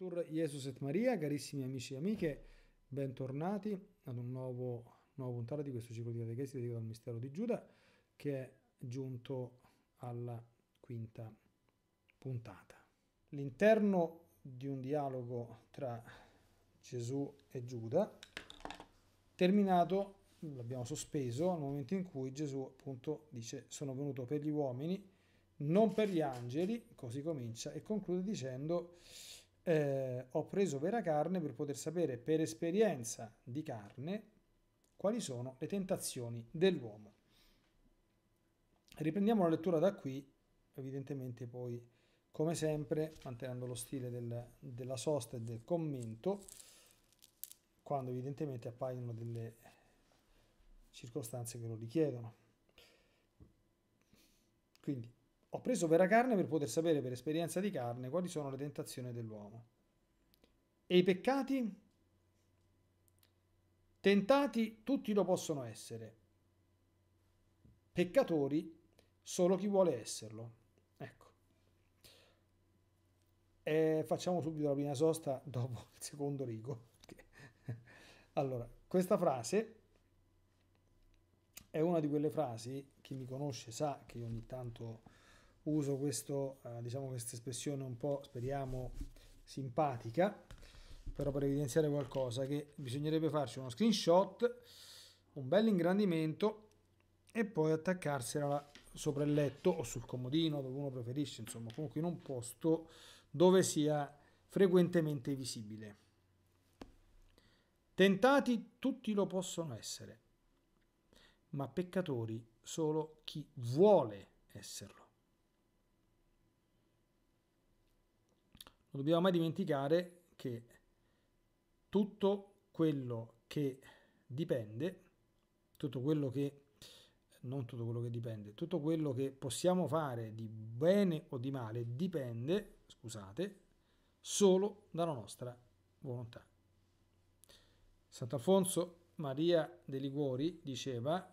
Dottor Jesus et Maria, carissimi amici e amiche, bentornati ad un nuovo, nuovo puntata di questo ciclo di catechesi dedicato al mistero di Giuda che è giunto alla quinta puntata. L'interno di un dialogo tra Gesù e Giuda terminato l'abbiamo sospeso nel momento in cui Gesù appunto dice sono venuto per gli uomini non per gli angeli, così comincia e conclude dicendo eh, ho preso vera carne per poter sapere per esperienza di carne quali sono le tentazioni dell'uomo. Riprendiamo la lettura da qui, evidentemente poi come sempre mantenendo lo stile del, della sosta e del commento, quando evidentemente appaiono delle circostanze che lo richiedono. Quindi ho preso vera carne per poter sapere per esperienza di carne quali sono le tentazioni dell'uomo. E i peccati? Tentati tutti lo possono essere. Peccatori solo chi vuole esserlo. Ecco. E facciamo subito la prima sosta dopo il secondo rigo. Allora, questa frase è una di quelle frasi, chi mi conosce sa che ogni tanto uso questo, eh, diciamo questa espressione un po', speriamo, simpatica, però per evidenziare qualcosa, che bisognerebbe farci uno screenshot, un bel ingrandimento e poi attaccarsela sopra il letto o sul comodino, dove uno preferisce, insomma, comunque in un posto dove sia frequentemente visibile. Tentati tutti lo possono essere, ma peccatori solo chi vuole esserlo. non dobbiamo mai dimenticare che tutto quello che dipende, tutto quello che non tutto quello che dipende, tutto quello che possiamo fare di bene o di male dipende, scusate, solo dalla nostra volontà. Sant'Alfonso Maria dei Liguori diceva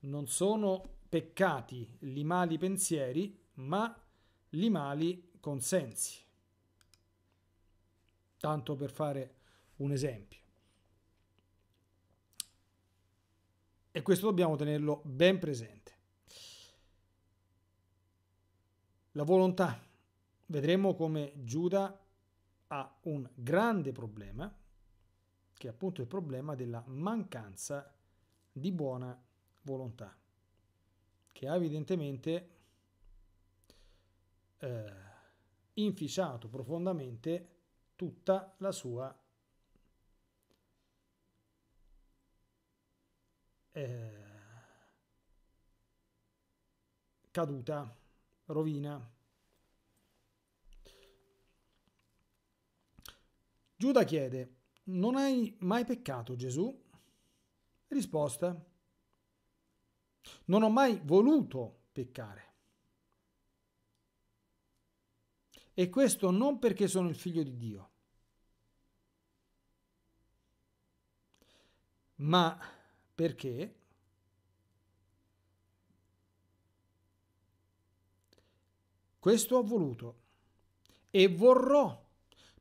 non sono peccati li mali pensieri, ma li mali consensi tanto per fare un esempio. E questo dobbiamo tenerlo ben presente. La volontà. Vedremo come Giuda ha un grande problema, che è appunto il problema della mancanza di buona volontà, che ha evidentemente eh, inficiato profondamente tutta la sua eh, caduta, rovina. Giuda chiede, non hai mai peccato Gesù? Risposta, non ho mai voluto peccare. E questo non perché sono il figlio di Dio, ma perché questo ho voluto e vorrò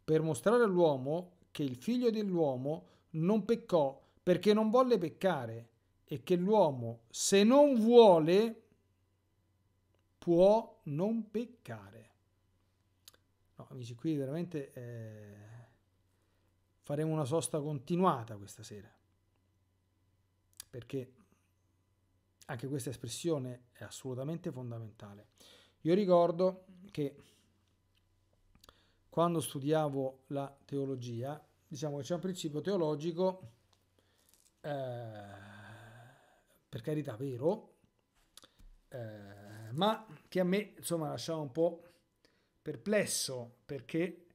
per mostrare all'uomo che il figlio dell'uomo non peccò perché non volle peccare e che l'uomo se non vuole può non peccare. No, amici, qui veramente eh, faremo una sosta continuata questa sera perché anche questa espressione è assolutamente fondamentale. Io ricordo che quando studiavo la teologia, diciamo che c'è un principio teologico, eh, per carità vero, eh, ma che a me insomma lasciava un po' perplesso perché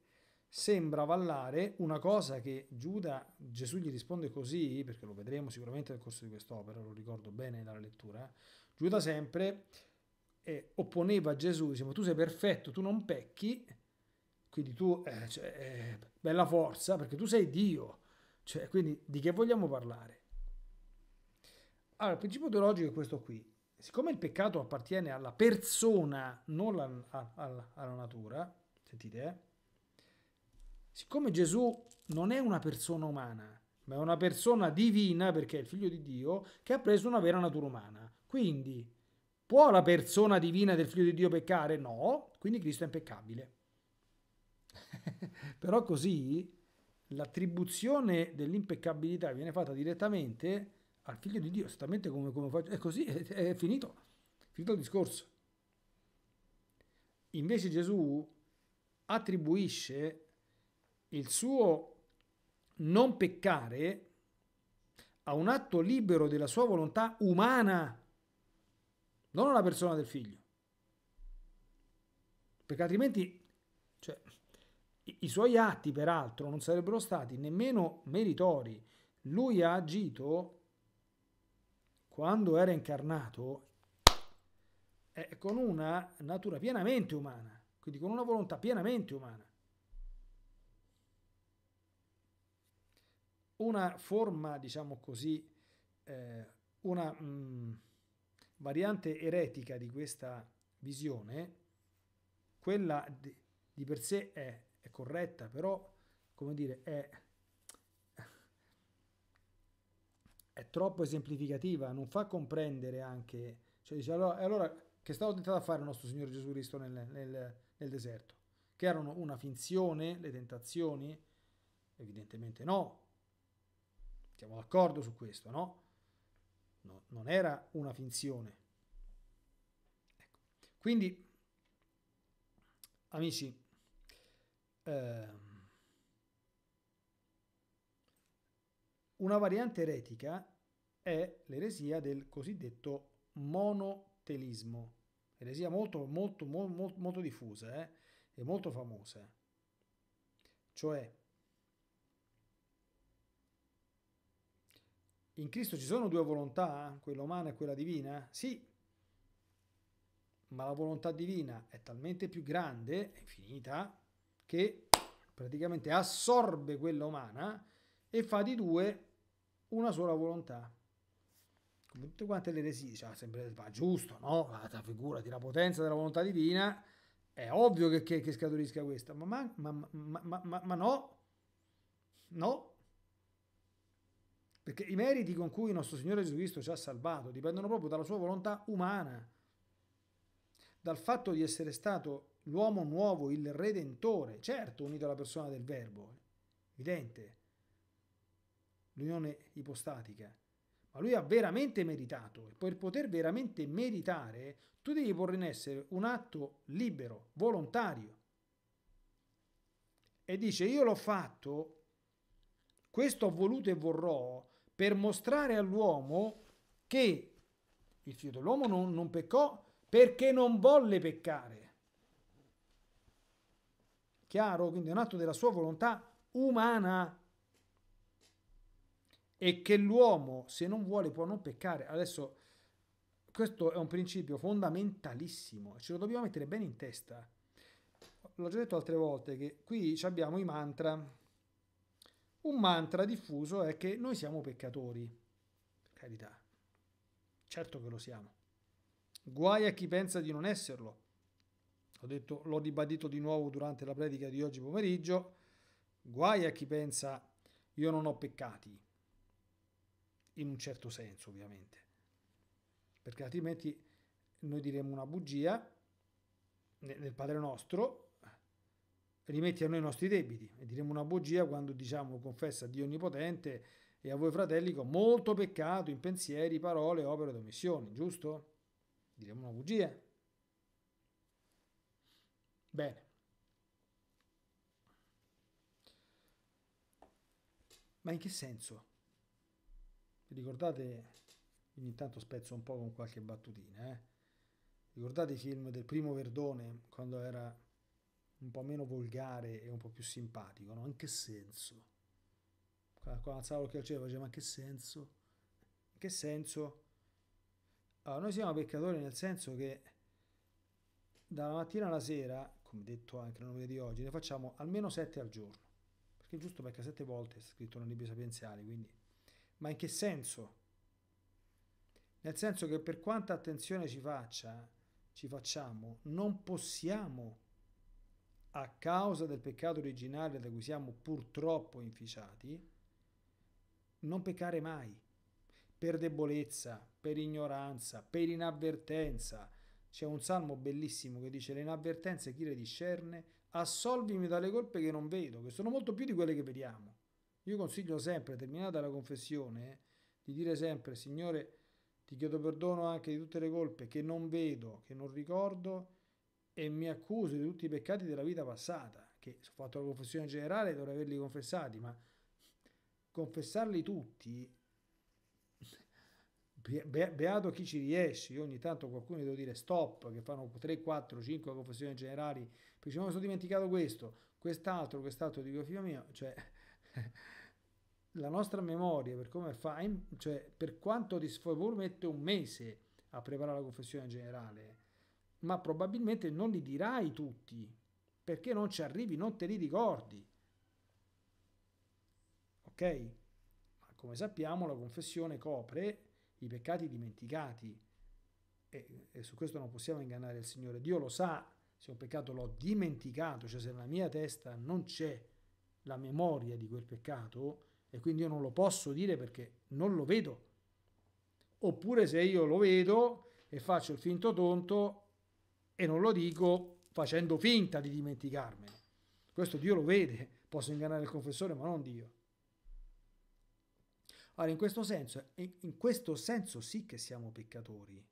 sembra avallare una cosa che Giuda, Gesù gli risponde così, perché lo vedremo sicuramente nel corso di quest'opera, lo ricordo bene dalla lettura, Giuda sempre eh, opponeva a Gesù, diceva tu sei perfetto, tu non pecchi, quindi tu, eh, cioè, eh, bella forza, perché tu sei Dio, cioè, quindi di che vogliamo parlare? Allora, il principio teologico è questo qui, siccome il peccato appartiene alla persona, non alla, alla, alla natura, sentite eh, Siccome Gesù non è una persona umana, ma è una persona divina perché è il figlio di Dio che ha preso una vera natura umana. Quindi può la persona divina del figlio di Dio peccare? No, quindi Cristo è impeccabile. Però così l'attribuzione dell'impeccabilità viene fatta direttamente al figlio di Dio, esattamente come, come faccio. E così è, è finito, è finito il discorso. Invece Gesù attribuisce il suo non peccare a un atto libero della sua volontà umana, non alla persona del figlio. Perché altrimenti cioè, i, suoi atti, peraltro, non sarebbero stati nemmeno meritori. Lui ha agito quando era incarnato eh, con una natura pienamente umana, quindi con una volontà pienamente umana. Una forma, diciamo così, eh, una mh, mm, variante eretica di questa visione, quella di, di per sé è, è, corretta, però, come dire, è, è troppo esemplificativa, non fa comprendere anche, cioè dice allora, allora che stava tentando a fare il nostro Signore Gesù Cristo nel, nel, nel deserto? Che erano una finzione, le tentazioni? Evidentemente no, siamo d'accordo su questo, no? no non era una finzione. Ecco. Quindi, amici, ehm, Una variante eretica è l'eresia del cosiddetto monotelismo, eresia molto, molto, molto, molto diffusa eh? e molto famosa. Cioè, In Cristo ci sono due volontà, eh? quella umana e quella divina? Sì, ma la volontà divina è talmente più grande, infinita, che praticamente assorbe quella umana e fa di due una sola volontà. Come tutte quante le resi, cioè, diciamo, sempre va giusto, no? La, figura di la potenza della volontà divina è ovvio che, che, che scaturisca questa, ma, ma, ma, ma no, no, perché i meriti con cui il nostro Signore Gesù Cristo ci ha salvato dipendono proprio dalla sua volontà umana, dal fatto di essere stato l'uomo nuovo, il Redentore, certo unito alla persona del Verbo, evidente, l'unione ipostatica. Ma lui ha veramente meritato e per poter veramente meritare tu devi porre in essere un atto libero, volontario. E dice io l'ho fatto, questo ho voluto e vorrò, per mostrare all'uomo che il figlio dell'uomo non, non peccò perché non volle peccare. Chiaro? Quindi è un atto della sua volontà umana e che l'uomo se non vuole può non peccare. Adesso questo è un principio fondamentalissimo, ce lo dobbiamo mettere bene in testa. L'ho già detto altre volte che qui abbiamo i mantra un mantra diffuso è che noi siamo peccatori. Carità, certo che lo siamo. Guai a chi pensa di non esserlo. Detto, l'ho ribadito di nuovo durante la predica di oggi pomeriggio. Guai a chi pensa io non ho peccati. In un certo senso, ovviamente. Perché altrimenti noi diremmo una bugia nel Padre nostro rimetti a noi i nostri debiti. E diremo una bugia quando diciamo confessa a Dio Onnipotente e a voi fratelli con molto peccato in pensieri, parole, opere ed omissioni, giusto? Diremo una bugia. Bene. Ma in che senso? ricordate, ogni tanto spezzo un po' con qualche battutina, eh? Ricordate i film del primo Verdone, quando era un po' meno volgare e un po' più simpatico, no? In che senso? Quando alzavo l'occhio al cielo e faceva ma che senso? In che senso? Allora, noi siamo peccatori nel senso che dalla mattina alla sera, come detto anche nel nome di oggi, ne facciamo almeno sette al giorno. Perché giusto perché sette volte è scritto nei libri sapienziali, quindi... Ma in che senso? Nel senso che per quanta attenzione ci faccia, ci facciamo, non possiamo a causa del peccato originale da cui siamo purtroppo inficiati, non peccare mai, per debolezza, per ignoranza, per inavvertenza. C'è un salmo bellissimo che dice le inavvertenze chi le discerne, assolvimi dalle colpe che non vedo, che sono molto più di quelle che vediamo. Io consiglio sempre, terminata la confessione, di dire sempre, Signore, ti chiedo perdono anche di tutte le colpe che non vedo, che non ricordo e mi accuso di tutti i peccati della vita passata, che ho fatto la confessione generale e dovrei averli confessati, ma confessarli tutti, be- beato chi ci riesce, io ogni tanto qualcuno devo dire stop, che fanno 3, 4, 5 confessioni generali, perché mi sono dimenticato questo, quest'altro, quest'altro, dico figlio mio, cioè... la nostra memoria per come fa, cioè per quanto ti sfavore mette un mese a preparare la confessione generale, ma probabilmente non li dirai tutti, perché non ci arrivi, non te li ricordi. Ok? Ma come sappiamo la confessione copre i peccati dimenticati e, e su questo non possiamo ingannare il Signore. Dio lo sa se un peccato l'ho dimenticato, cioè se nella mia testa non c'è la memoria di quel peccato e quindi io non lo posso dire perché non lo vedo. Oppure se io lo vedo e faccio il finto tonto, e non lo dico facendo finta di dimenticarmene. Questo Dio lo vede, posso ingannare il confessore, ma non Dio. Allora, in questo senso, in questo senso sì che siamo peccatori,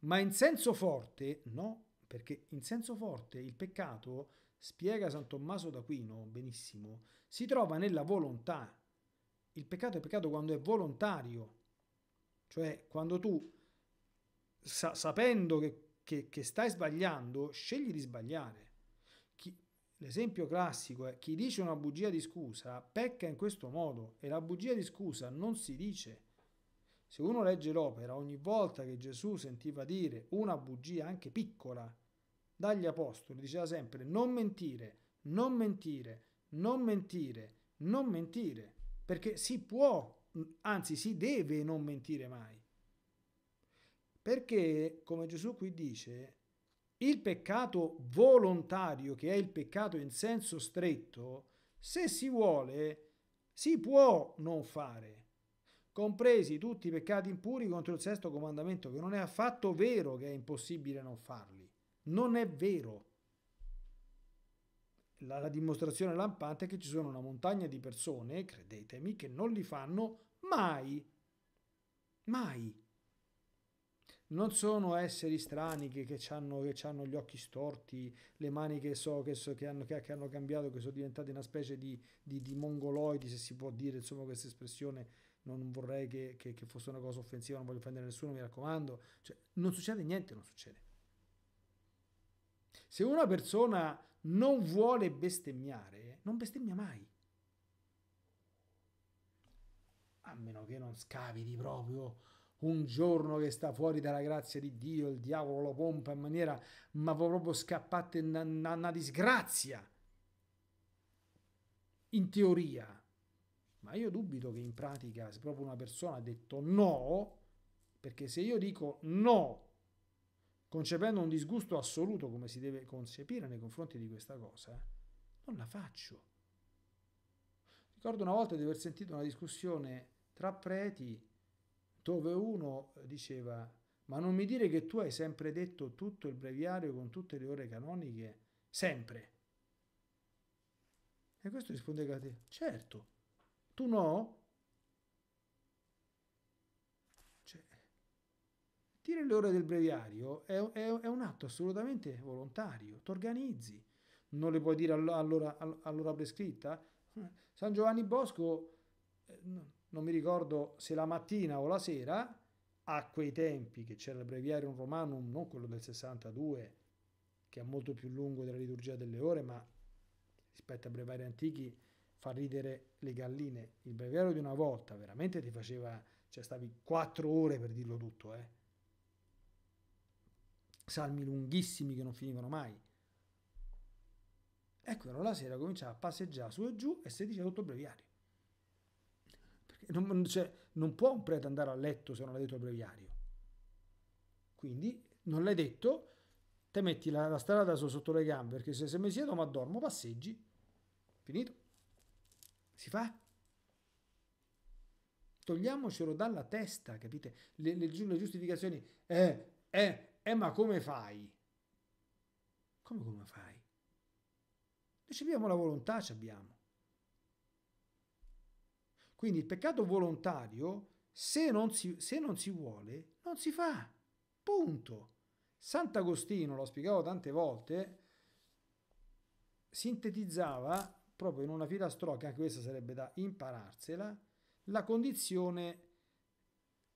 ma in senso forte no, perché in senso forte il peccato, spiega San Tommaso d'Aquino benissimo, si trova nella volontà. Il peccato è peccato quando è volontario, cioè quando tu, sa- sapendo che che, che stai sbagliando, scegli di sbagliare. Chi, l'esempio classico è chi dice una bugia di scusa pecca in questo modo e la bugia di scusa non si dice. Se uno legge l'opera, ogni volta che Gesù sentiva dire una bugia anche piccola dagli apostoli, diceva sempre non mentire, non mentire, non mentire, non mentire, perché si può, anzi si deve non mentire mai. Perché, come Gesù qui dice, il peccato volontario, che è il peccato in senso stretto, se si vuole, si può non fare, compresi tutti i peccati impuri contro il sesto comandamento, che non è affatto vero che è impossibile non farli. Non è vero. La, la dimostrazione lampante è che ci sono una montagna di persone, credetemi, che non li fanno mai. Mai non sono esseri strani che, che hanno, gli occhi storti, le mani che so che, so, che, hanno, che hanno, cambiato, che sono diventate una specie di, di, di, mongoloidi, se si può dire insomma questa espressione. Non vorrei che, fosse una cosa offensiva, non voglio offendere nessuno, mi raccomando. Cioè, non succede niente, non succede. Se una persona non vuole bestemmiare, non bestemmia mai. A meno che non scavidi proprio un giorno che sta fuori dalla grazia di Dio, il diavolo lo pompa in maniera, ma proprio scappate una, una, una disgrazia, in teoria. Ma io dubito che in pratica, se proprio una persona ha detto no, perché se io dico no, concependo un disgusto assoluto come si deve concepire nei confronti di questa cosa, eh, non la faccio. Ricordo una volta di aver sentito una discussione tra preti dove uno diceva, ma non mi dire che tu hai sempre detto tutto il breviario con tutte le ore canoniche, sempre. E questo risponde Galateo, certo, tu no? Cioè, dire le ore del breviario è, è, è un atto assolutamente volontario, ti organizzi, non le puoi dire all'ora, all'ora prescritta. San Giovanni Bosco... Eh, no non mi ricordo se la mattina o la sera, a quei tempi che c'era il breviarium romanum, non quello del 62, che è molto più lungo della liturgia delle ore, ma rispetto a breviari antichi fa ridere le galline. Il breviario di una volta veramente ti faceva, cioè stavi quattro ore per dirlo tutto, eh. Salmi lunghissimi che non finivano mai. Ecco, allora la sera cominciava a passeggiare su e giù e si diceva tutto il breviario non, cioè, non può un prete andare a letto se non ha detto il breviario. Quindi non l'hai detto, te metti la, la strada sotto le gambe, perché se, se mi siedo ma dormo, passeggi, finito. Si fa? Togliamocelo dalla testa, capite? Le, le, le giustificazioni, eh, eh, eh, ma come fai? Come come fai? Ci abbiamo la volontà, ci abbiamo. Quindi il peccato volontario, se non si, se non si vuole, non si fa. Punto. Sant'Agostino, l'ho spiegato tante volte, sintetizzava proprio in una filastrocca, anche questa sarebbe da impararsela, la condizione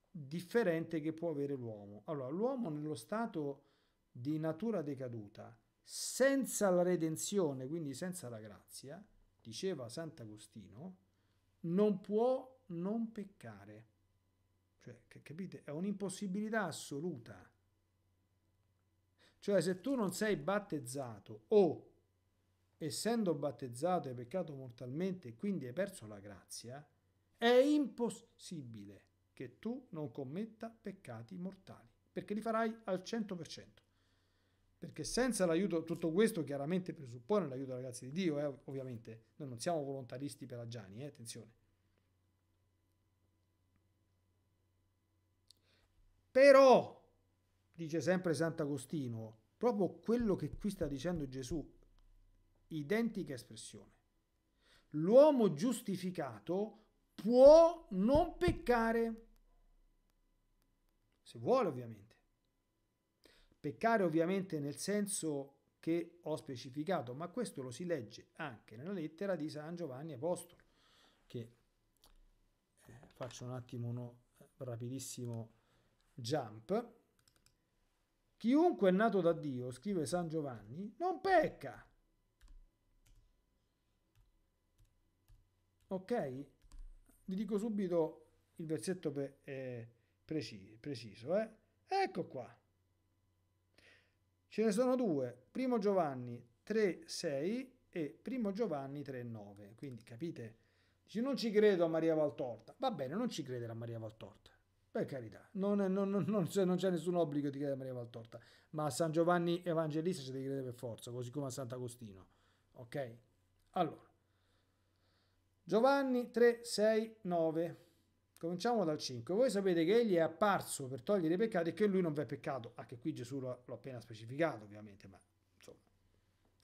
differente che può avere l'uomo. Allora, l'uomo nello stato di natura decaduta, senza la redenzione, quindi senza la grazia, diceva Sant'Agostino, non può non peccare. Cioè, capite? È un'impossibilità assoluta. Cioè, se tu non sei battezzato o essendo battezzato hai peccato mortalmente e quindi hai perso la grazia, è impossibile che tu non commetta peccati mortali, perché li farai al 100% perché senza l'aiuto, tutto questo chiaramente presuppone l'aiuto grazia di Dio, eh, ovviamente, noi non siamo volontaristi pelagiani, eh, attenzione. Però, dice sempre Sant'Agostino, proprio quello che qui sta dicendo Gesù, identica espressione. L'uomo giustificato può non peccare, se vuole ovviamente Peccare ovviamente nel senso che ho specificato, ma questo lo si legge anche nella lettera di San Giovanni Apostolo, che eh, faccio un attimo uno eh, rapidissimo jump. Chiunque è nato da Dio, scrive San Giovanni, non pecca. Ok? Vi dico subito il versetto pre eh, preciso. Eh? Ecco qua. Ce ne sono due, primo Giovanni 3,6 e primo Giovanni 3,9. Quindi capite? Dici, non ci credo a Maria Valtorta. Va bene, non ci credere a Maria Valtorta. Per carità, non, non, non, non c'è, nessun obbligo di credere a Maria Valtorta, ma a San Giovanni Evangelista ci deve credere per forza, così come a Sant'Agostino. Ok? Allora, Giovanni 3, 6, 9. Cominciamo dal 5. Voi sapete che egli è apparso per togliere i peccati e che lui non v'è peccato. Anche ah, qui Gesù l'ho appena specificato, ovviamente, ma insomma,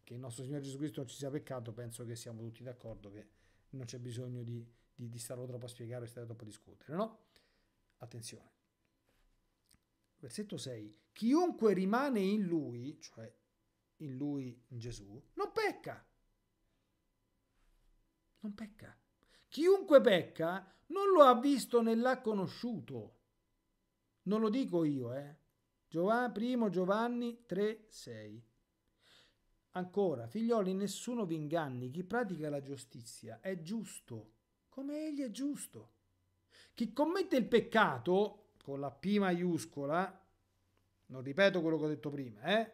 che il nostro Signore Gesù Cristo non ci sia peccato, penso che siamo tutti d'accordo che non c'è bisogno di, di, di starlo troppo a spiegare o stare troppo a discutere, no? Attenzione. Versetto 6. Chiunque rimane in lui, cioè in lui, in Gesù, non pecca. Non pecca. Chiunque pecca non lo ha visto né l'ha conosciuto. Non lo dico io, eh. Giovanni, primo Giovanni 3, 6. Ancora, figlioli, nessuno vi inganni. Chi pratica la giustizia è giusto, come egli è giusto. Chi commette il peccato, con la P maiuscola, non ripeto quello che ho detto prima, eh,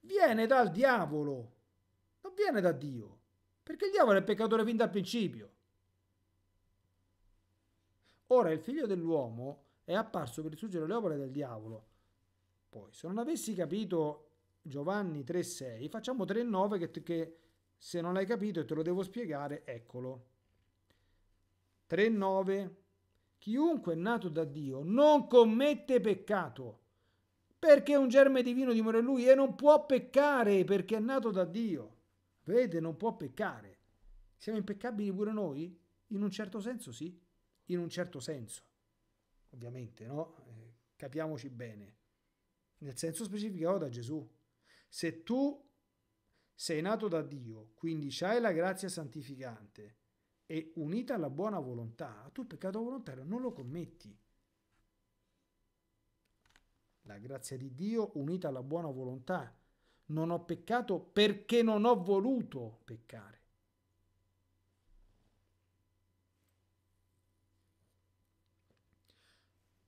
viene dal diavolo, non viene da Dio, perché il diavolo è peccatore fin dal principio. Ora il figlio dell'uomo è apparso per distruggere le opere del diavolo. Poi, se non avessi capito Giovanni 3,6, facciamo 3,9 che, che se non l'hai capito e te lo devo spiegare, eccolo. 3,9 Chiunque è nato da Dio non commette peccato, perché un germe divino dimora in lui e non può peccare perché è nato da Dio. Vedete, non può peccare. Siamo impeccabili pure noi? In un certo senso sì in un certo senso, ovviamente, no? Eh, capiamoci bene. Nel senso specificato oh, da Gesù. Se tu sei nato da Dio, quindi hai la grazia santificante e unita alla buona volontà, tu il peccato volontario non lo commetti. La grazia di Dio unita alla buona volontà. Non ho peccato perché non ho voluto peccare.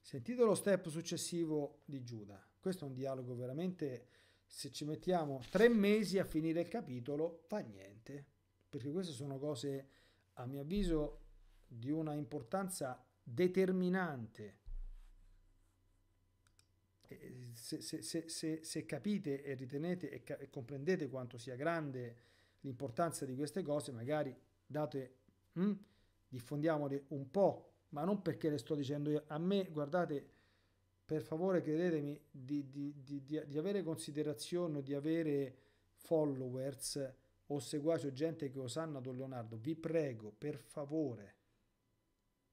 Sentite lo step successivo di Giuda. Questo è un dialogo veramente, se ci mettiamo tre mesi a finire il capitolo, fa niente, perché queste sono cose, a mio avviso, di una importanza determinante. Se, se, se, se, capite e ritenete e, e, comprendete quanto sia grande l'importanza di queste cose, magari date, mh, hm, diffondiamole un po' ma non perché le sto dicendo io. A me, guardate, per favore credetemi, di, di, di, di avere considerazione di avere followers o seguaci o gente che osanna Don Leonardo, vi prego, per favore,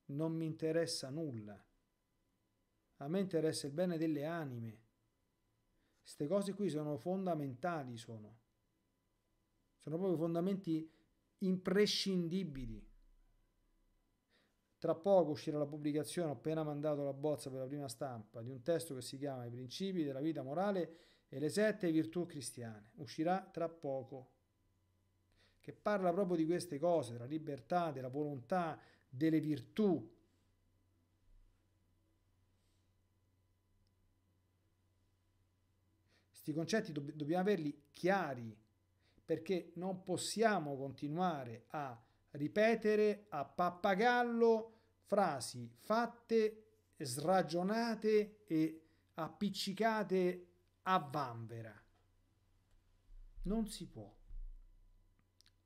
non mi interessa nulla. A me interessa il bene delle anime. Queste cose qui sono fondamentali, sono. Sono proprio fondamenti imprescindibili. Tra poco uscirà la pubblicazione, ho appena mandato la bozza per la prima stampa, di un testo che si chiama I principi della vita morale e le sette virtù cristiane. Uscirà tra poco. Che parla proprio di queste cose, della libertà, della volontà, delle virtù. Questi concetti dobbiamo averli chiari perché non possiamo continuare a ripetere a pappagallo frasi fatte, sragionate e appiccicate a vanvera. Non si può,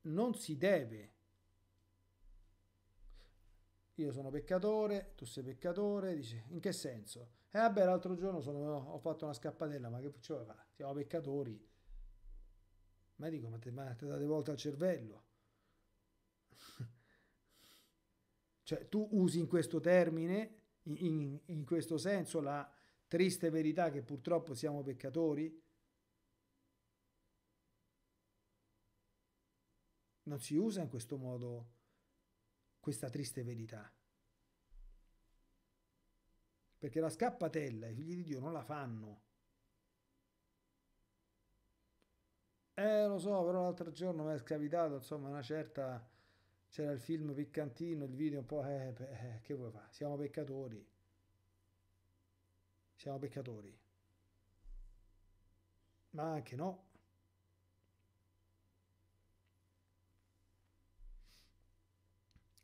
non si deve. Io sono peccatore, tu sei peccatore, dice in che senso? Eh vabbè, l'altro giorno sono, ho fatto una scappatella, ma che ci Siamo peccatori. Ma dico, ma te, ma te date volta al cervello. Cioè tu usi in questo termine, in, in questo senso, la triste verità che purtroppo siamo peccatori? Non si usa in questo modo questa triste verità. Perché la scappatella i figli di Dio non la fanno. Eh, lo so, però l'altro giorno mi è scavitato, insomma, una certa c'era il film piccantino, il video un po', eh, eh, che vuoi fare? Siamo peccatori. Siamo peccatori. Ma anche no.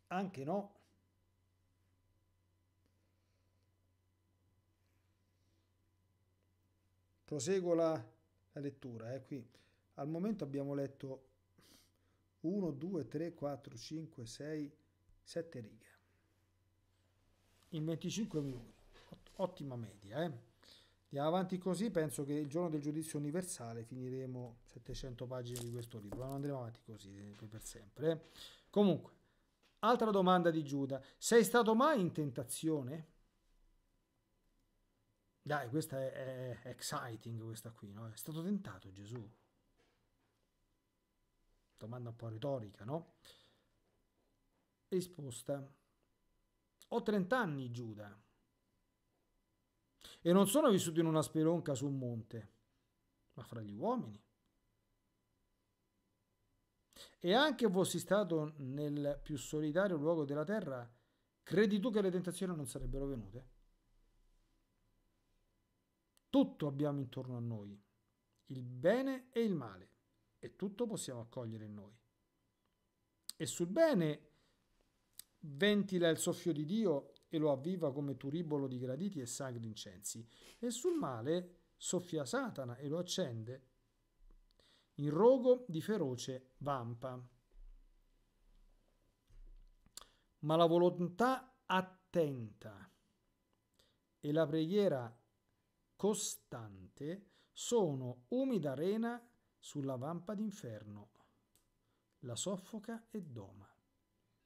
Anche no. Proseguo la, la lettura. Eh, qui. Al momento abbiamo letto 1, 2, 3, 4, 5, 6, 7 righe. In 25 minuti. Ottima media, eh? Andiamo avanti così, penso che il giorno del giudizio universale finiremo 700 pagine di questo libro, non andremo avanti così eh, per sempre. Eh. Comunque, altra domanda di Giuda, sei stato mai in tentazione? Dai, questa è, è exciting questa qui, no? È stato tentato Gesù? domanda certo, un po' retorica, no? Risposta. Ho 30 anni, Giuda. E non sono vissuto in una speronca su un monte, ma fra gli uomini. E anche fossi stato nel più solitario luogo della terra, credi tu che le tentazioni non sarebbero venute? Tutto abbiamo intorno a noi, il bene e il male e tutto possiamo accogliere in noi. E sul bene ventila il soffio di Dio e lo avviva come turibolo di graditi e sacri incensi, e sul male soffia Satana e lo accende in rogo di feroce vampa. Ma la volontà attenta e la preghiera costante sono umida arena sulla vampa d'inferno, la soffoca e doma.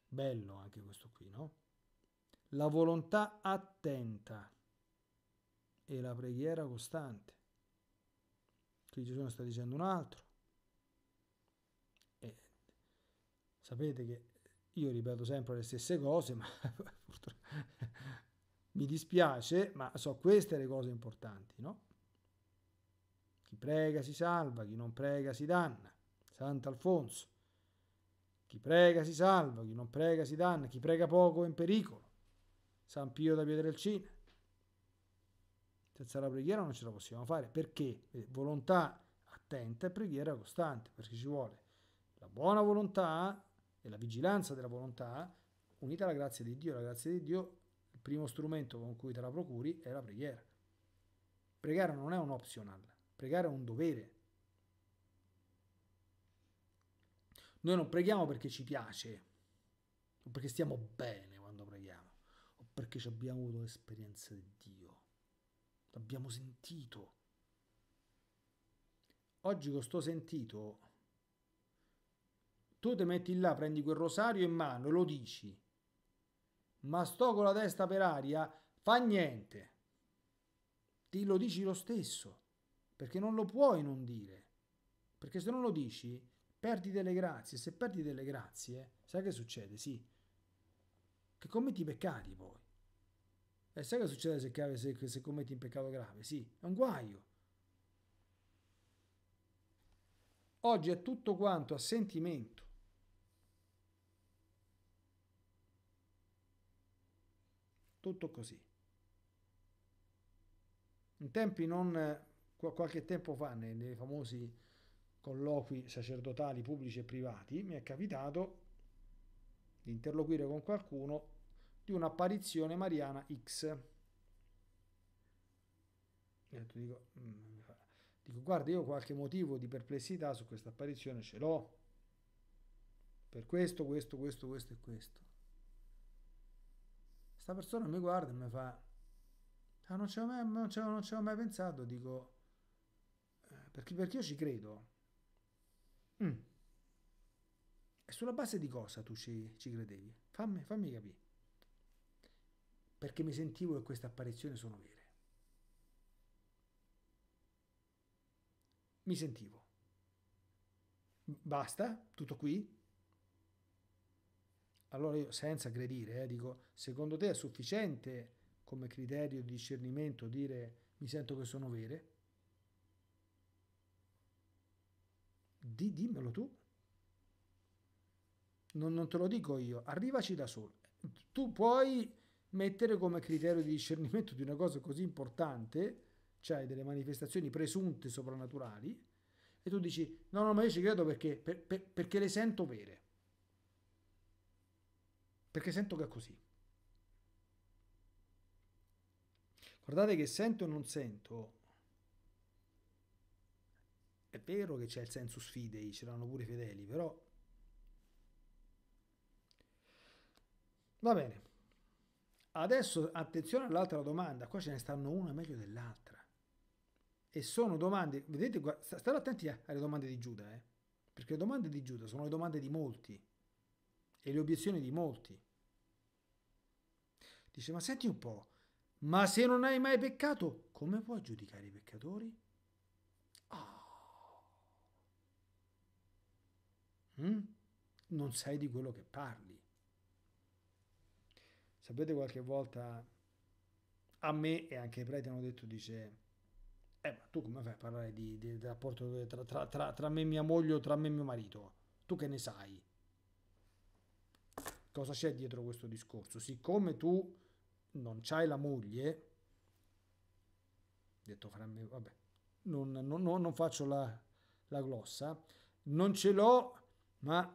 Bello anche questo qui, no? La volontà attenta e la preghiera costante. Qui Gesù sta dicendo un altro. E sapete che io ripeto sempre le stesse cose, ma mi dispiace, ma so queste le cose importanti, no? Chi prega si salva, chi non prega si danna. Sant'Alfonso. Chi prega si salva, chi non prega si danna, chi prega poco è in pericolo. San Pio da Pietrelcina. Senza la preghiera non ce la possiamo fare perché volontà attenta e preghiera costante, perché ci vuole la buona volontà e la vigilanza della volontà unita alla grazia di Dio. La grazia di Dio, il primo strumento con cui te la procuri è la preghiera. Pregare non è un optional, Pregare è un dovere. Noi non preghiamo perché ci piace, o perché stiamo bene quando preghiamo, o perché abbiamo avuto l'esperienza di Dio. L'abbiamo sentito. Oggi con sto sentito, tu ti metti là, prendi quel rosario in mano e lo dici, ma sto con la testa per aria, fa niente. Ti lo dici lo stesso perché non lo puoi non dire, perché se non lo dici perdi delle grazie, se perdi delle grazie, sai che succede? Sì, che commetti peccati poi. E eh, sai che succede se, se, se commetti un peccato grave? Sì, è un guaio. Oggi è tutto quanto a sentimento. Tutto così. In tempi non qualche tempo fa nei, nei famosi colloqui sacerdotali pubblici e privati mi è capitato di interloquire con qualcuno di un'apparizione mariana X. Dico, mm, dico, guarda, io qualche motivo di perplessità su questa apparizione ce l'ho. Per questo, questo, questo, questo e questo. Sta persona mi guarda e mi fa, ah, non ci ho mai, mai, pensato, dico, perché, perché io ci credo. Mm. E sulla base di cosa tu ci, ci credevi? Fammi, fammi capire. Perché mi sentivo che queste apparizioni sono vere. Mi sentivo. Basta? Tutto qui? Allora io, senza aggredire, eh, dico, secondo te è sufficiente come criterio di discernimento dire mi sento che sono vere? Di, dimmelo tu. Non, non te lo dico io, arrivaci da solo. Tu puoi mettere come criterio di discernimento di una cosa così importante, cioè delle manifestazioni presunte soprannaturali, e tu dici no, no, ma io ci credo perché, per, per, perché le sento vere. Perché sento che è così. Guardate che sento o non sento è vero che c'è il sensus fidei, ce l'hanno pure i fedeli, però... Va bene. Adesso attenzione all'altra domanda, qua ce ne stanno una meglio dell'altra. E sono domande, vedete, state attenti alle domande di Giuda, eh? perché le domande di Giuda sono le domande di molti e le obiezioni di molti. Dice, ma senti un po', ma se non hai mai peccato, come puoi giudicare i peccatori? Hm? Non sai di quello che parli. Sapete qualche volta a me e anche ai preti hanno detto, dice, eh ma tu come fai a parlare di, di, del rapporto tra, tra, tra, tra me e mia moglie o tra me e mio marito? Tu che ne sai? Cosa c'è dietro questo discorso? Siccome tu non c'hai la moglie, detto fra me, vabbè, non, non, non faccio la, la glossa, non ce l'ho ma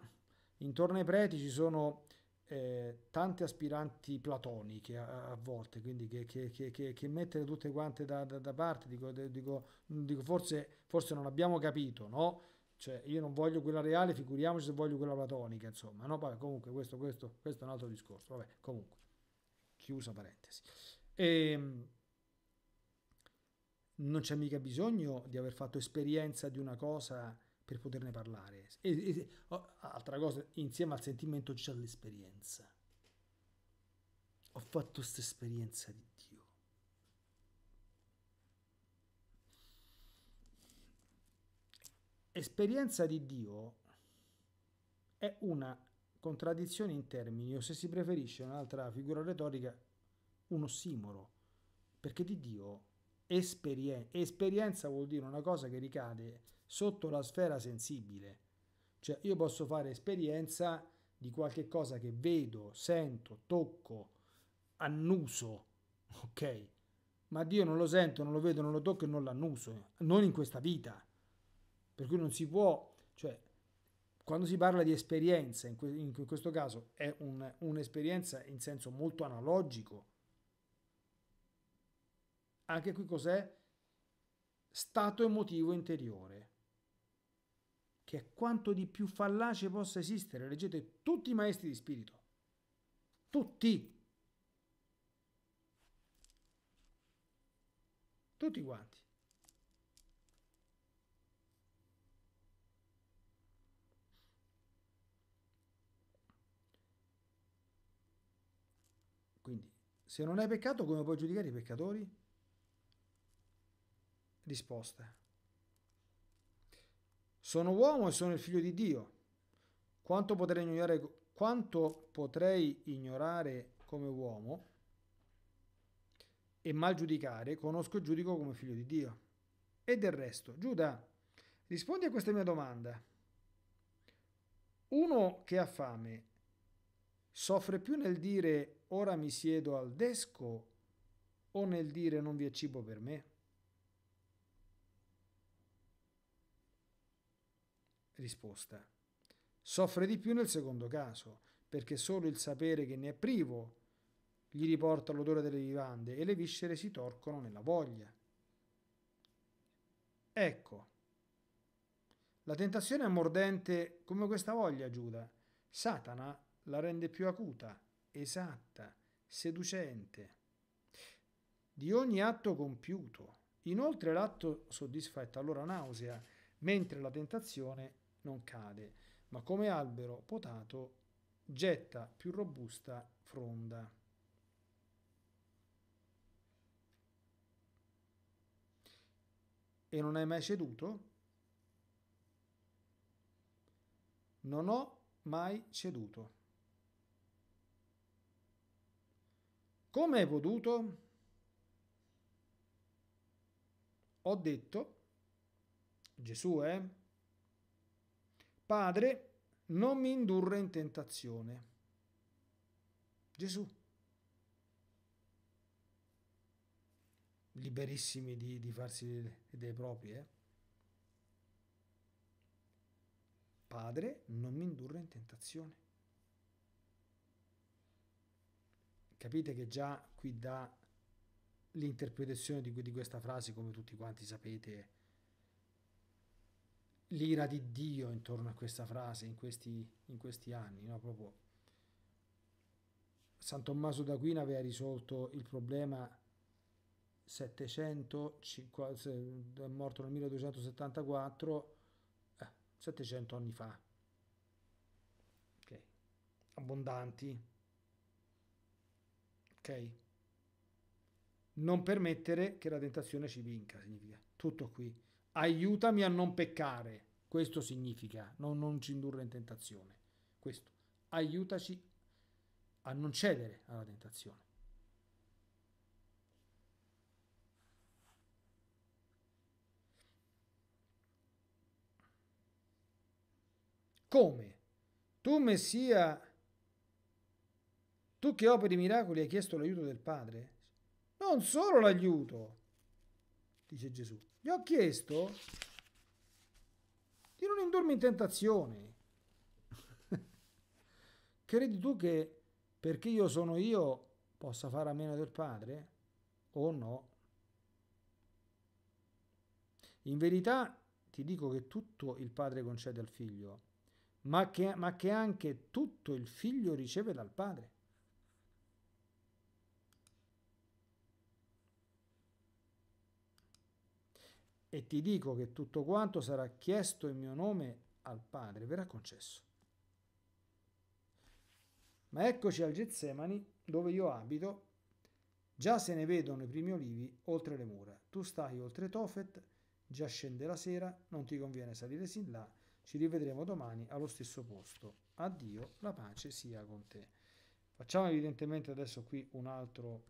intorno ai preti ci sono eh, tante aspiranti platoniche a, a volte, quindi che, che, che, che, mettere tutte quante da, da, da parte, dico, dico, dico forse, forse, non abbiamo capito, no? Cioè, io non voglio quella reale, figuriamoci se voglio quella platonica, insomma, no? Vabbè, comunque questo, questo, questo, è un altro discorso, vabbè, comunque, chiusa parentesi. E, ehm, non c'è mica bisogno di aver fatto esperienza di una cosa per poterne parlare. E, e, altra cosa, insieme al sentimento c'è l'esperienza. Ho fatto questa esperienza di Dio. Esperienza di Dio è una contraddizione in termini, o se si preferisce un'altra figura retorica, un ossimoro, perché di Dio esperien- esperienza vuol dire una cosa che ricade sotto la sfera sensibile. Cioè io posso fare esperienza di qualche cosa che vedo, sento, tocco, annuso, ok? Ma Dio non lo sento, non lo vedo, non lo tocco e non l'annuso, non in questa vita. Per cui non si può, cioè, quando si parla di esperienza, in, questo caso è un'esperienza in senso molto analogico. Anche qui cos'è? Stato emotivo interiore che è quanto di più fallace possa esistere. Leggete tutti i maestri di spirito. Tutti. Tutti quanti. Quindi, se non hai peccato, come puoi giudicare i peccatori? Risposta. Sono uomo e sono il figlio di Dio. Quanto potrei ignorare, quanto potrei ignorare come uomo e mal giudicare, conosco e giudico come figlio di Dio. E del resto, Giuda, rispondi a questa mia domanda. Uno che ha fame soffre più nel dire ora mi siedo al desco o nel dire non vi è cibo per me? Risposta. Soffre di più nel secondo caso, perché solo il sapere che ne è privo gli riporta l'odore delle vivande e le viscere si torcono nella voglia. Ecco, la tentazione è mordente come questa voglia, Giuda. Satana la rende più acuta, esatta, seducente di ogni atto compiuto. Inoltre l'atto soddisfa e talora nausea, mentre la tentazione non cade, ma come albero potato getta più robusta fronda. E non hai mai ceduto? Non ho mai ceduto. Come hai potuto? Ho detto, Gesù, eh? Padre, non mi indurre in tentazione. Gesù. Liberissimi di, di farsi dei propri, eh? Padre, non mi indurre in tentazione. Capite che già qui dà l'interpretazione di, di questa frase, come tutti quanti sapete, l'ira di Dio intorno a questa frase in questi, in questi anni, no? Proprio San Tommaso d'Aquino aveva risolto il problema 700, è morto nel 1274, eh, 700 anni fa. Ok, abbondanti. Ok. Non permettere che la tentazione ci vinca, significa tutto qui aiutami a non peccare. Questo significa non, non ci indurre in tentazione. Questo, aiutaci a non cedere alla tentazione. Come? Tu, Messia, tu che operi miracoli hai chiesto l'aiuto del Padre? Non solo l'aiuto, dice Gesù. Gli ho chiesto di non indurmi in tentazione. Credi tu che perché io sono io possa fare a meno del Padre? O no? In verità ti dico che tutto il Padre concede al Figlio, ma che, ma che anche tutto il Figlio riceve dal Padre. e ti dico che tutto quanto sarà chiesto in mio nome al Padre verrà concesso. Ma eccoci al Getsemani, dove io abito, già se ne vedono i primi olivi oltre le mura. Tu stai oltre Tofet, già scende la sera, non ti conviene salire sin là, ci rivedremo domani allo stesso posto. Addio, la pace sia con te. Facciamo evidentemente adesso qui un altro,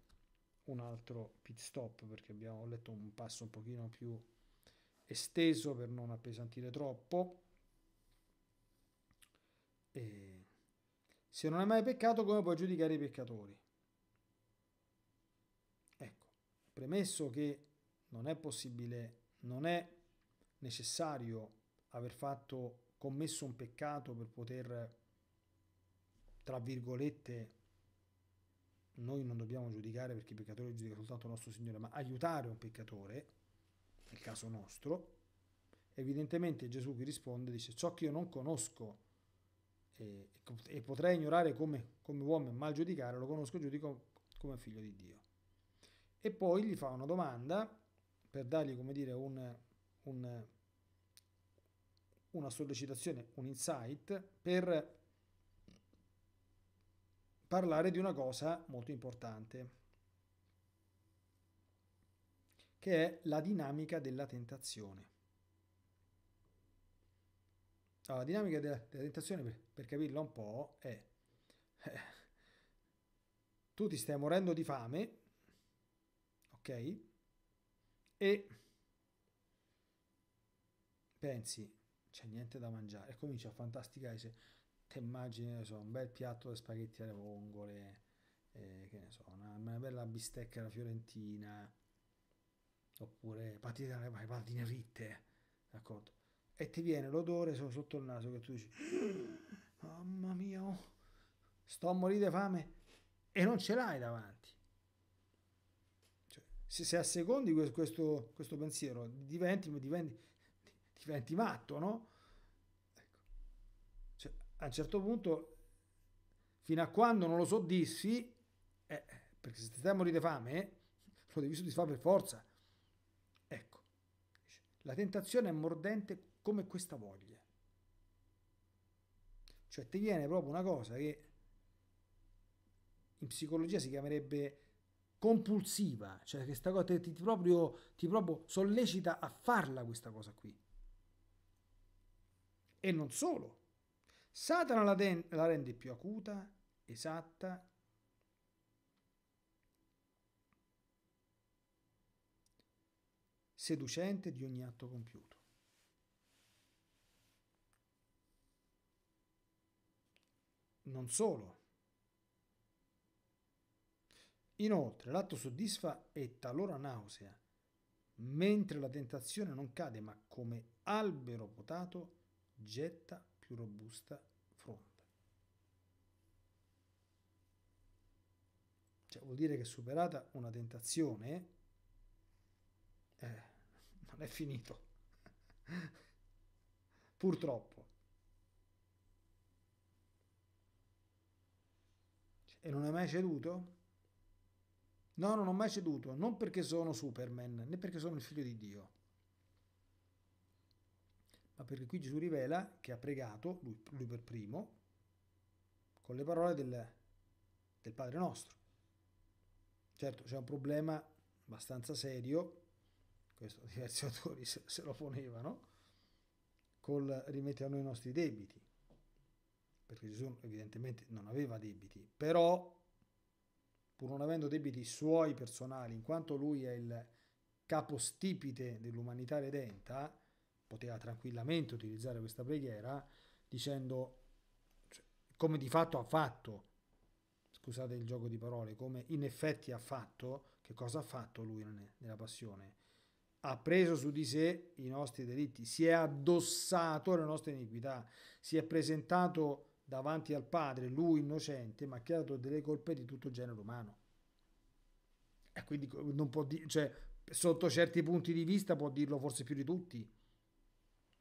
un altro pit stop perché abbiamo letto un passo un pochino più esteso per non appesantire troppo. E se non hai mai peccato, come puoi giudicare i peccatori? Ecco, premesso che non è possibile, non è necessario aver fatto commesso un peccato per poter, tra virgolette, noi non dobbiamo giudicare perché il peccatore giudica soltanto il nostro Signore, ma aiutare un peccatore, nel caso nostro, evidentemente Gesù che risponde dice ciò che io non conosco e, e potrei ignorare come, come, uomo e mal giudicare, lo conosco e giudico come figlio di Dio. E poi gli fa una domanda per dargli, come dire, un, un, una sollecitazione, un insight per parlare di una cosa molto importante che è la dinamica della tentazione. Allora, la dinamica della, della tentazione, per, per, capirla un po', è eh, tu ti stai morendo di fame, ok? E pensi, c'è niente da mangiare, e cominci a fantasticare se te immagini, so, un bel piatto di spaghetti alle vongole, eh, che ne so, una, una bella bistecca alla fiorentina, oppure patite dalle patine ritte, d'accordo? E ti viene l'odore sotto il naso che tu dici, ah, mamma mia, oh, sto a morire di fame e non ce l'hai davanti. Cioè, se, se assecondi questo, questo, questo pensiero diventi, diventi, diventi, matto, no? Ecco. Cioè, a un certo punto, fino a quando non lo soddisfi, eh, perché se ti stai a morire di fame, eh, lo devi soddisfare per forza la tentazione è mordente come questa voglia. Cioè ti viene proprio una cosa che in psicologia si chiamerebbe compulsiva, cioè questa cosa ti, ti, proprio, ti proprio sollecita a farla questa cosa qui. E non solo. Satana la, ten- la rende più acuta, esatta, seducente di ogni atto compiuto. Non solo. Inoltre l'atto soddisfa e talora nausea, mentre la tentazione non cade ma come albero potato getta più robusta fronte. Cioè, vuol dire che superata una tentazione, eh, non è finito. Purtroppo. E non hai mai ceduto? No, non ho mai ceduto, non perché sono Superman, né perché sono il figlio di Dio, ma perché qui Gesù rivela che ha pregato, lui, lui per primo, con le parole del, del Padre nostro. Certo, c'è un problema abbastanza serio questo diversi autori se, se lo ponevano, col rimettere a noi i nostri debiti, perché Gesù evidentemente non aveva debiti, però pur non avendo debiti suoi personali, in quanto lui è il capostipite dell'umanità redenta, poteva tranquillamente utilizzare questa preghiera dicendo, cioè, come di fatto ha fatto, scusate il gioco di parole, come in effetti ha fatto, che cosa ha fatto lui nella passione? ha preso su di sé i nostri delitti, si è addossato le nostre iniquità, si è presentato davanti al Padre, lui innocente, ma ha macchiato delle colpe di tutto il genere umano. E quindi non può dire, cioè, sotto certi punti di vista può dirlo forse più di tutti.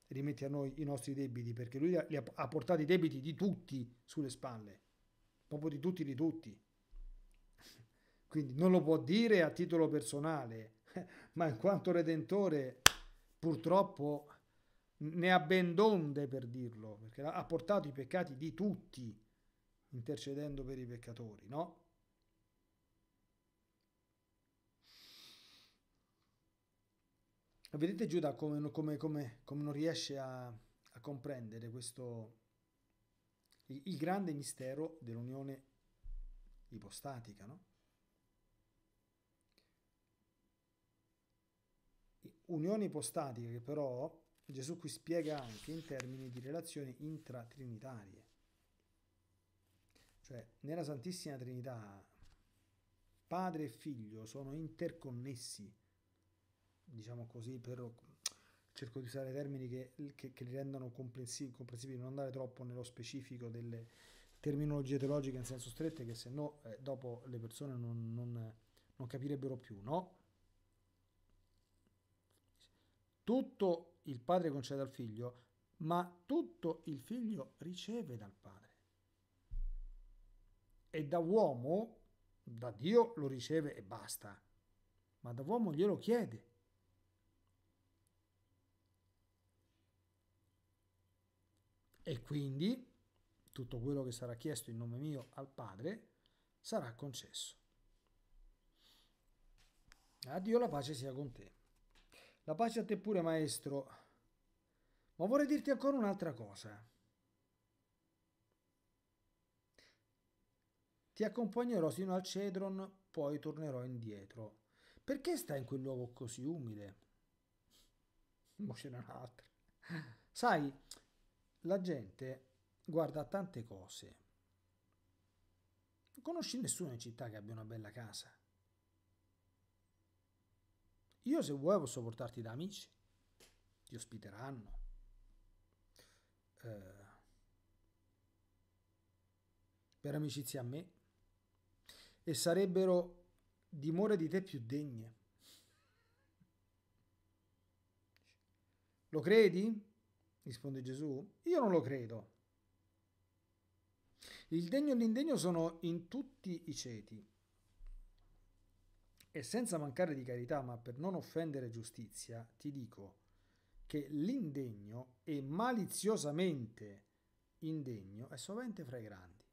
Rimetti a noi i nostri debiti, perché lui ha, ha portato i debiti di tutti sulle spalle, proprio di tutti di tutti. Quindi non lo può dire a titolo personale, ma in quanto Redentore purtroppo ne ha ben donde per dirlo, perché ha portato i peccati di tutti intercedendo per i peccatori, no? Vedete Giuda come, come, come, come non riesce a, a comprendere questo, il, il grande mistero dell'unione ipostatica, no? unione ipostatica che però Gesù qui spiega anche in termini di relazioni intratrinitarie. Cioè, nella Santissima Trinità padre e figlio sono interconnessi, diciamo così, però cerco di usare termini che, che, che li rendano comprensibili, comprensibili, non andare troppo nello specifico delle terminologie teologiche in senso stretto, che se no eh, dopo le persone non, non, non capirebbero più, no? Tutto il padre concede al figlio, ma tutto il figlio riceve dal padre. E da uomo, da Dio lo riceve e basta, ma da uomo glielo chiede. E quindi tutto quello che sarà chiesto in nome mio al Padre sarà concesso. A Dio la pace sia con te. La pace a te pure, maestro. Ma vorrei dirti ancora un'altra cosa. Ti accompagnerò sino al Cedron, poi tornerò indietro. Perché stai in quel luogo così umile? Boh, ce n'è un'altra. Sai, la gente guarda tante cose. Non conosci nessuno in città che abbia una bella casa. Io se vuoi posso portarti da amici, ti ospiteranno. Eh, per amicizia a me. E sarebbero dimore di te più degne. Lo credi? risponde Gesù. Io non lo credo. Il degno e l'indegno sono in tutti i ceti. E senza mancare di carità, ma per non offendere giustizia, ti dico che l'indegno e maliziosamente indegno è sovente fra i grandi.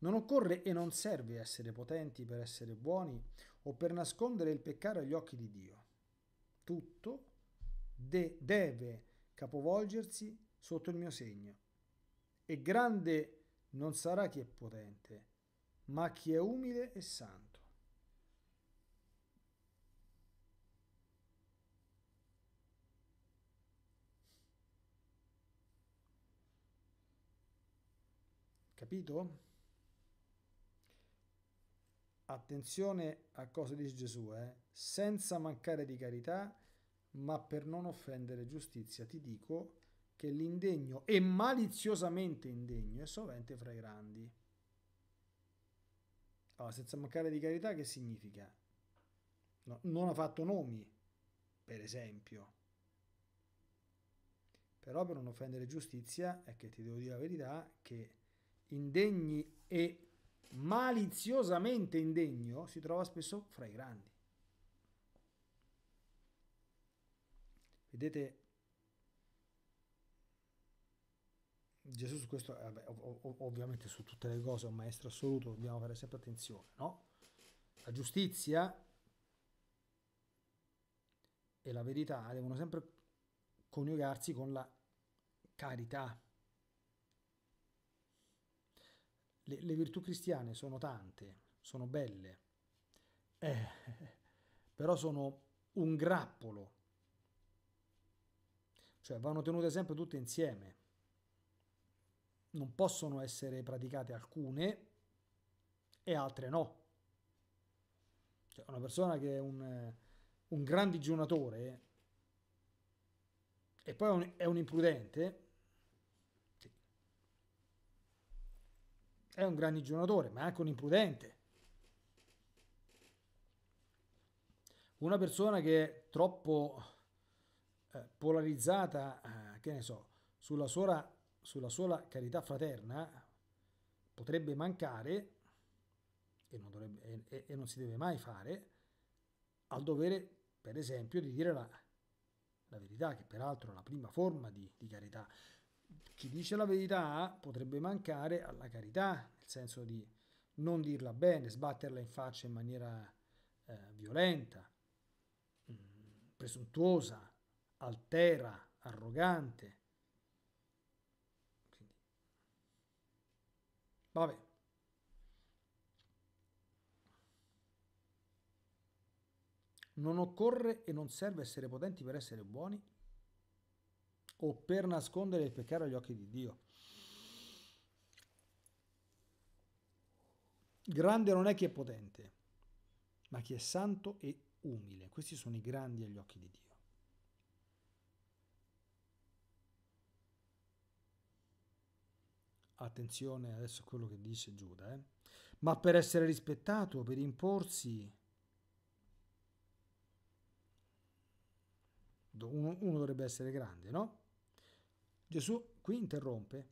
Non occorre e non serve essere potenti per essere buoni o per nascondere il peccato agli occhi di Dio. Tutto de- deve capovolgersi sotto il mio segno. E grande non sarà chi è potente, ma chi è umile e santo. Capito? Attenzione a cosa dice Gesù, eh? senza mancare di carità, ma per non offendere giustizia, ti dico che l'indegno e maliziosamente indegno è sovente fra i grandi. Allora, senza mancare di carità, che significa? No, non ha fatto nomi, per esempio. Però per non offendere giustizia, è che ti devo dire la verità, che indegni e maliziosamente indegno si trova spesso fra i grandi. Vedete Gesù su questo, eh, vabbè, ov- ovviamente su tutte le cose è un maestro assoluto, dobbiamo fare sempre attenzione, no? La giustizia e la verità devono sempre coniugarsi con la carità. Le, le virtù cristiane sono tante, sono belle, eh, però sono un grappolo, cioè vanno tenute sempre tutte insieme non possono essere praticate alcune e altre no. Cioè, una persona che è un, eh, un gran digiunatore e poi è un, è un imprudente, sì. è un gran digiunatore, ma è anche un imprudente. Una persona che è troppo eh, polarizzata, eh, che ne so, sulla sola sulla sola carità fraterna potrebbe mancare, e non, dovrebbe, e, e non si deve mai fare, al dovere, per esempio, di dire la, la verità, che peraltro è la prima forma di, di, carità. Chi dice la verità potrebbe mancare alla carità, nel senso di non dirla bene, sbatterla in faccia in maniera eh, violenta, mh, mm, presuntuosa, altera, arrogante, Vabbè. Non occorre e non serve essere potenti per essere buoni o per nascondere il peccato agli occhi di Dio. Grande non è chi è potente, ma chi è santo e umile. Questi sono i grandi agli occhi di Dio. attenzione adesso a quello che dice Giuda, eh? ma per essere rispettato, per imporsi, uno, uno dovrebbe essere grande, no? Gesù qui interrompe,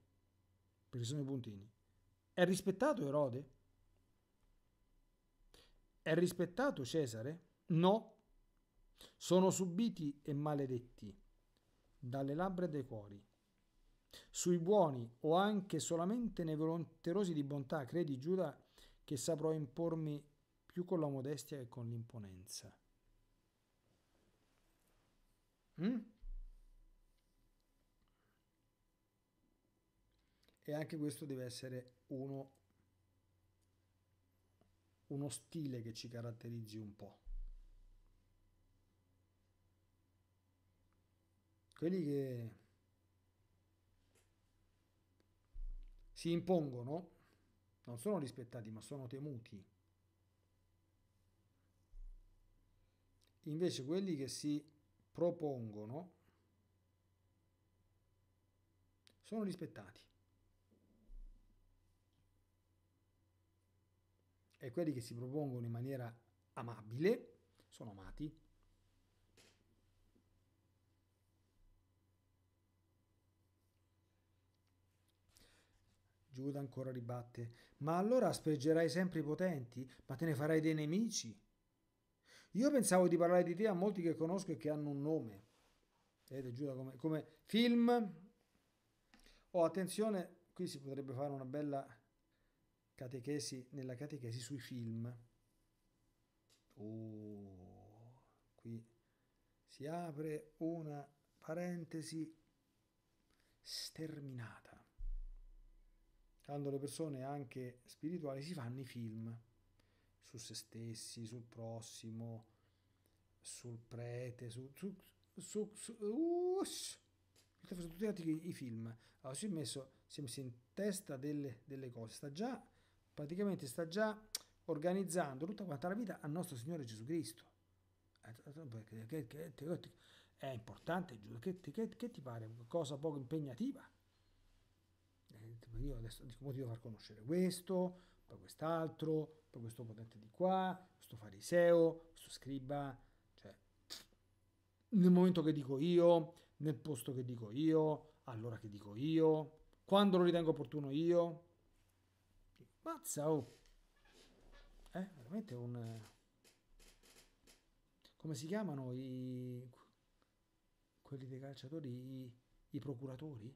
perché sono i puntini. È rispettato Erode? È rispettato Cesare? No. Sono subiti e maledetti dalle labbra e dai cuori sui buoni o anche solamente nei volonterosi di bontà, credi Giuda, che saprò impormi più con la modestia che con l'imponenza. Mm? E anche questo deve essere uno, uno stile che ci caratterizzi un po'. Quelli che si impongono, non sono rispettati ma sono temuti. Invece quelli che si propongono sono rispettati. E quelli che si propongono in maniera amabile sono amati. Giuda ancora ribatte, ma allora spreggerai sempre i potenti, ma te ne farai dei nemici. Io pensavo di parlare di te a molti che conosco e che hanno un nome. Vedete Giuda come, come film. Oh, attenzione, qui si potrebbe fare una bella catechesi, nella catechesi sui film. Oh, qui si apre una parentesi sterminata tanto le persone anche spirituali si fanno i film su se stessi, sul prossimo, sul prete, su... su, su, su uh, tutti i film. Allora, si è messo, si è messo in testa delle, delle cose, sta già, praticamente sta già organizzando tutta quanta la vita al nostro Signore Gesù Cristo. È importante, che, che, che ti pare? Cosa poco impegnativa? Cioè, ma io adesso di come devo far conoscere questo, poi quest'altro, poi questo potente di qua, questo fariseo, questo scriba, cioè nel momento che dico io, nel posto che dico io, all'ora che dico io, quando lo ritengo opportuno io. Mazza, oh! È eh, veramente un... Come si chiamano i... quelli dei calciatori? I, i procuratori?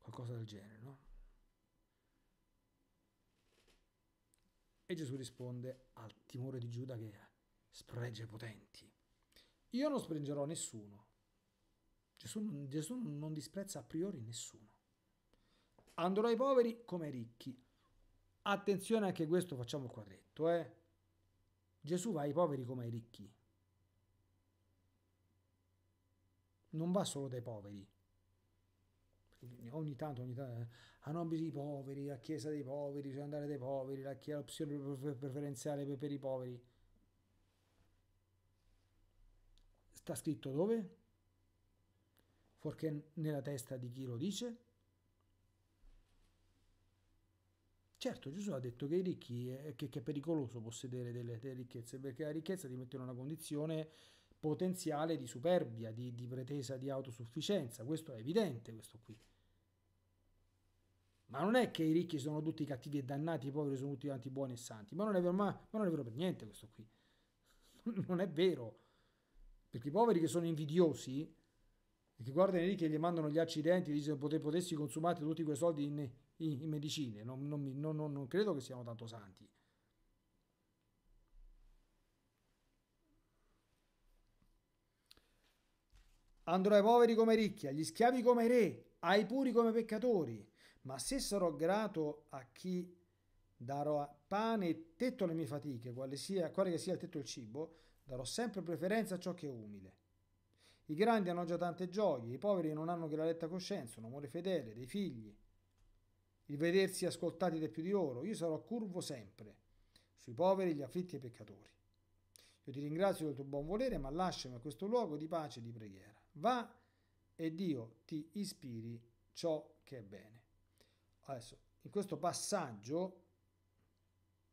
qualcosa del genere, no? E Gesù risponde al timore di Giuda che spregge i potenti. Io non springerò nessuno. Gesù, Gesù non disprezza a priori nessuno. Andrò ai poveri come ai ricchi. Attenzione anche questo, facciamo il quadretto, eh? Gesù va ai poveri come ai ricchi. Non va solo dai poveri, ogni tanto, ogni tanto, a nome dei poveri, la chiesa dei poveri, bisogna andare dei poveri, la chiesa è l'opzione preferenziale per, per i poveri. Sta scritto dove? Forché nella testa di chi lo dice? Certo, Gesù ha detto che i ricchi è, eh, che, che è pericoloso possedere delle, delle, ricchezze, perché la ricchezza ti mette in una condizione potenziale di superbia, di, di pretesa di autosufficienza, questo è evidente, questo qui. Ma non è che i ricchi sono tutti cattivi e dannati, i poveri sono tutti tanti buoni e santi. Ma non è vero, ma, ma non è vero per niente questo qui. non è vero. Perché i poveri che sono invidiosi e che guardano i ricchi e gli mandano gli accidenti e dicono potessi consumare tutti quei soldi in, in, in medicine, non, non, non, non credo che siano tanto santi. andrò ai poveri come ricchi, agli schiavi come re, ai puri come peccatori ma se sarò grato a chi darò pane e tetto alle mie fatiche, quale, sia, quale che sia il tetto il cibo, darò sempre preferenza a ciò che è umile. I grandi hanno già tante gioie, i poveri non hanno che la letta coscienza, un amore fedele, dei figli, il vedersi ascoltati del più di loro. Io sarò curvo sempre sui poveri, gli afflitti e i peccatori. Io ti ringrazio del tuo buon volere, ma lasciami a questo luogo di pace e di preghiera. Va e Dio ti ispiri ciò che è bene adesso in questo passaggio,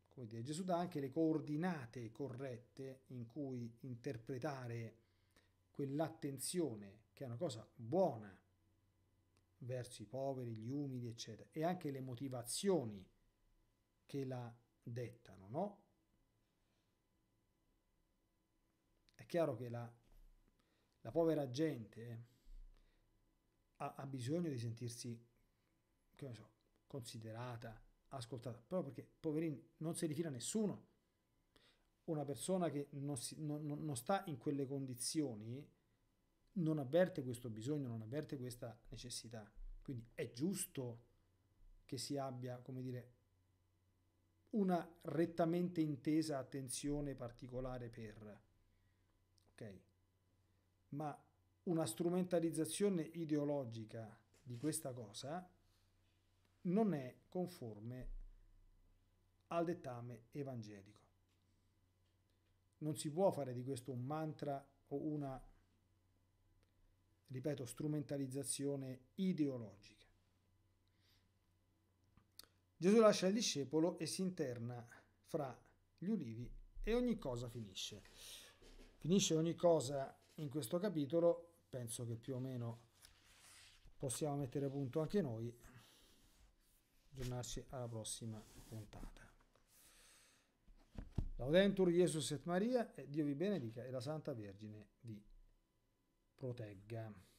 come dire, Gesù dà anche le coordinate corrette in cui interpretare quell'attenzione, che è una cosa buona, verso i poveri, gli umili, eccetera, e anche le motivazioni che la dettano, no? È chiaro che la, la povera gente eh, ha, ha bisogno di sentirsi, che ne so, considerata, ascoltata, proprio perché, poverini, non si ritira nessuno. Una persona che non, si, non, non sta in quelle condizioni non avverte questo bisogno, non avverte questa necessità. Quindi è giusto che si abbia, come dire, una rettamente intesa attenzione particolare per, ok? Ma una strumentalizzazione ideologica di questa cosa non è conforme al dettame evangelico. Non si può fare di questo un mantra o una, ripeto, strumentalizzazione ideologica. Gesù lascia il discepolo e si interna fra gli ulivi e ogni cosa finisce. Finisce ogni cosa in questo capitolo, penso che più o meno possiamo mettere a punto anche noi aggiornarci alla prossima puntata. Laudentur Jesus et Maria, e Dio vi benedica e la Santa Vergine vi protegga.